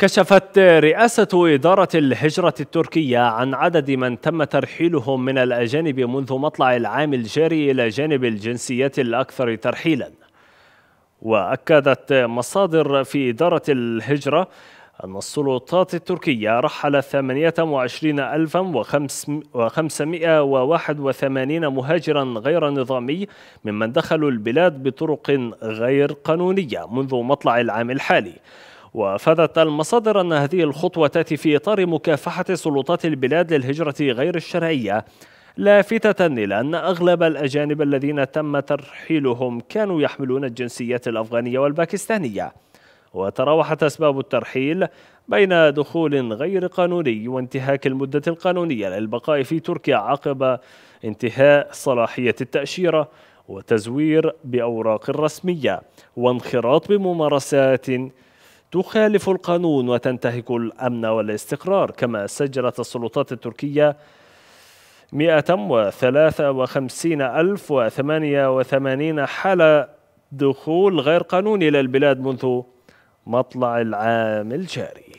كشفت رئاسة إدارة الهجرة التركية عن عدد من تم ترحيلهم من الأجانب منذ مطلع العام الجاري إلى جانب الجنسيات الأكثر ترحيلا وأكدت مصادر في إدارة الهجرة أن السلطات التركية رحل 28581 مهاجرا غير نظامي ممن دخلوا البلاد بطرق غير قانونية منذ مطلع العام الحالي وافادت المصادر ان هذه الخطوه تاتي في اطار مكافحه سلطات البلاد للهجره غير الشرعيه لافتة إلى أن أغلب الأجانب الذين تم ترحيلهم كانوا يحملون الجنسيات الأفغانية والباكستانية وتراوحت أسباب الترحيل بين دخول غير قانوني وانتهاك المدة القانونية للبقاء في تركيا عقب انتهاء صلاحية التأشيرة وتزوير بأوراق رسمية وانخراط بممارسات تخالف القانون وتنتهك الأمن والاستقرار كما سجلت السلطات التركية 153088 حالة دخول غير قانوني إلى البلاد منذ مطلع العام الجاري